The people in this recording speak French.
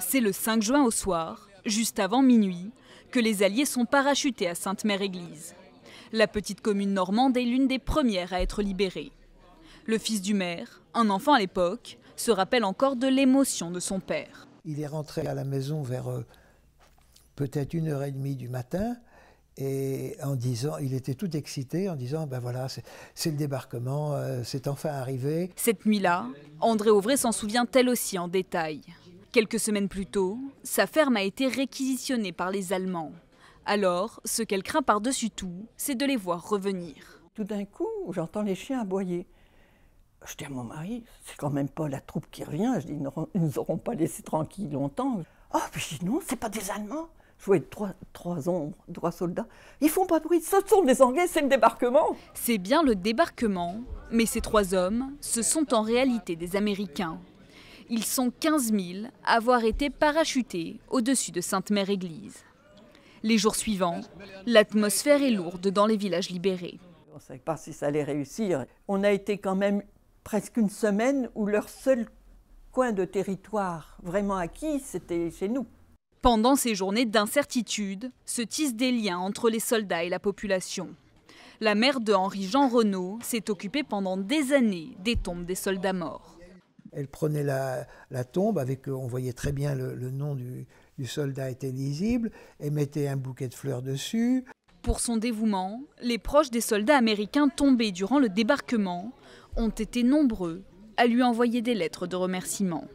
C'est le 5 juin au soir, juste avant minuit, que les Alliés sont parachutés à Sainte-Mère-Église. La petite commune normande est l'une des premières à être libérée. Le fils du maire, un enfant à l'époque, se rappelle encore de l'émotion de son père. Il est rentré à la maison vers euh, peut-être une heure et demie du matin et en disant, il était tout excité en disant, ben voilà, c'est le débarquement, euh, c'est enfin arrivé. Cette nuit-là, André Auvray s'en souvient elle aussi en détail. Quelques semaines plus tôt, sa ferme a été réquisitionnée par les Allemands. Alors, ce qu'elle craint par-dessus tout, c'est de les voir revenir. Tout d'un coup, j'entends les chiens aboyer. Je dis à mon mari, c'est quand même pas la troupe qui revient. Je dis, ils nous auront pas laissé tranquilles longtemps. Oh, puis je dis, non, c'est pas des Allemands. Je trois, trois ombres, trois soldats. Ils font pas de bruit, ce sont des Anglais, c'est le débarquement. C'est bien le débarquement, mais ces trois hommes, ce sont en réalité des Américains. Ils sont 15 000 à avoir été parachutés au-dessus de Sainte-Mère-Église. Les jours suivants, l'atmosphère est lourde dans les villages libérés. On ne savait pas si ça allait réussir. On a été quand même presque une semaine où leur seul coin de territoire vraiment acquis, c'était chez nous. Pendant ces journées d'incertitude, se tissent des liens entre les soldats et la population. La mère de Henri-Jean Renault s'est occupée pendant des années des tombes des soldats morts. Elle prenait la, tombe, avec, euh, on voyait très bien le, nom du, du soldat était lisible, et mettait un bouquet de fleurs dessus. Pour son dévouement, les proches des soldats américains tombés durant le débarquement ont été nombreux à lui envoyer des lettres de remerciement.